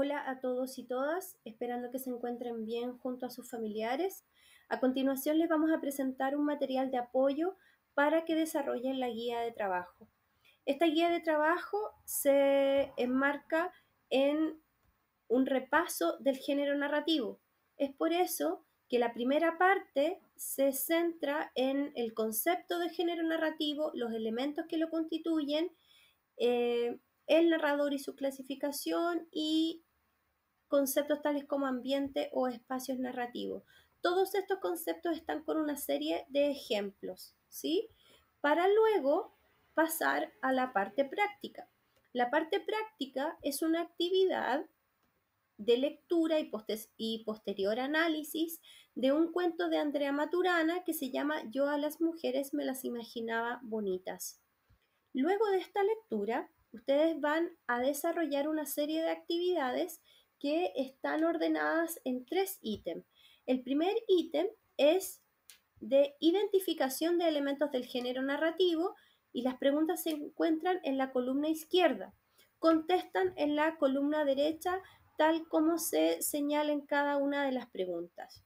Hola a todos y todas, esperando que se encuentren bien junto a sus familiares. A continuación les vamos a presentar un material de apoyo para que desarrollen la guía de trabajo. Esta guía de trabajo se enmarca en un repaso del género narrativo. Es por eso que la primera parte se centra en el concepto de género narrativo, los elementos que lo constituyen, eh, el narrador y su clasificación y conceptos tales como ambiente o espacios narrativos. Todos estos conceptos están con una serie de ejemplos, ¿sí? Para luego pasar a la parte práctica. La parte práctica es una actividad de lectura y, y, posterior análisis de un cuento de Andrea Maturana que se llama Yo a las mujeres me las imaginaba bonitas. Luego de esta lectura, ustedes van a desarrollar una serie de actividades que están ordenadas en tres ítems. El primer ítem es de identificación de elementos del género narrativo y las preguntas se encuentran en la columna izquierda. Contestan en la columna derecha tal como se señala en cada una de las preguntas.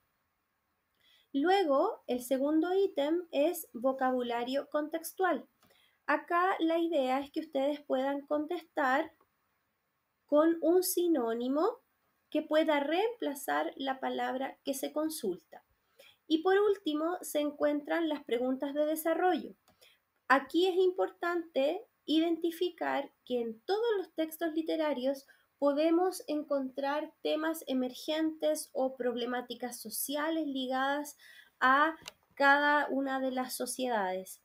Luego, el segundo ítem es vocabulario contextual. Acá la idea es que ustedes puedan contestar con un sinónimo que pueda reemplazar la palabra que se consulta. Y por último, se encuentran las preguntas de desarrollo. Aquí es importante identificar que en todos los textos literarios podemos encontrar temas emergentes o problemáticas sociales ligadas a cada una de las sociedades.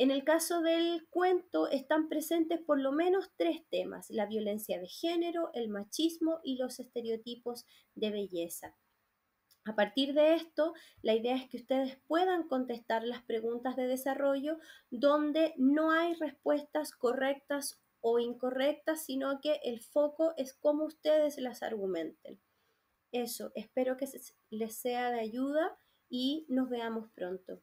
En el caso del cuento están presentes por lo menos tres temas, la violencia de género, el machismo y los estereotipos de belleza. A partir de esto, la idea es que ustedes puedan contestar las preguntas de desarrollo donde no hay respuestas correctas o incorrectas, sino que el foco es cómo ustedes las argumenten. Eso, espero que les sea de ayuda y nos veamos pronto.